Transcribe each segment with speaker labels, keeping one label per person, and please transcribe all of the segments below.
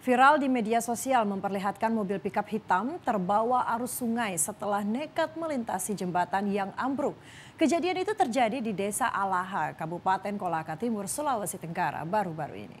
Speaker 1: Viral di media sosial memperlihatkan mobil pickup hitam terbawa arus sungai setelah nekat melintasi jembatan yang ambruk. Kejadian itu terjadi di Desa Alaha, Kabupaten Kolaka Timur, Sulawesi Tenggara baru-baru ini.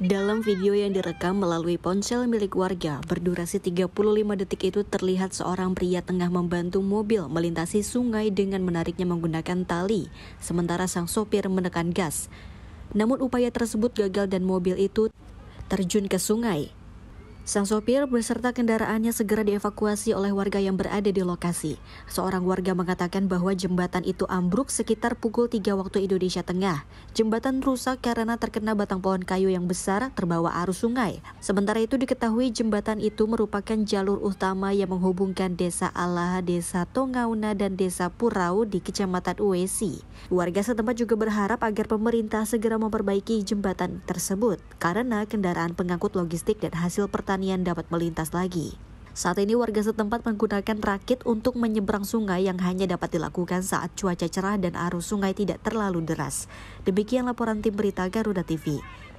Speaker 2: Dalam video yang direkam melalui ponsel milik warga berdurasi 35 detik itu terlihat seorang pria tengah membantu mobil melintasi sungai dengan menariknya menggunakan tali, sementara sang sopir menekan gas. Namun upaya tersebut gagal dan mobil itu terjun ke sungai. Sang sopir beserta kendaraannya segera dievakuasi oleh warga yang berada di lokasi. Seorang warga mengatakan bahwa jembatan itu ambruk sekitar pukul 3 waktu Indonesia Tengah. Jembatan rusak karena terkena batang pohon kayu yang besar terbawa arus sungai. Sementara itu diketahui jembatan itu merupakan jalur utama yang menghubungkan desa Alaha, desa Tongauna, dan desa Purau di kecamatan Uesi. Warga setempat juga berharap agar pemerintah segera memperbaiki jembatan tersebut karena kendaraan pengangkut logistik dan hasil pertanian pertanian dapat melintas lagi. Saat ini warga setempat menggunakan rakit untuk menyeberang sungai yang hanya dapat dilakukan saat cuaca cerah dan arus sungai tidak terlalu deras. Demikian laporan tim berita Garuda TV.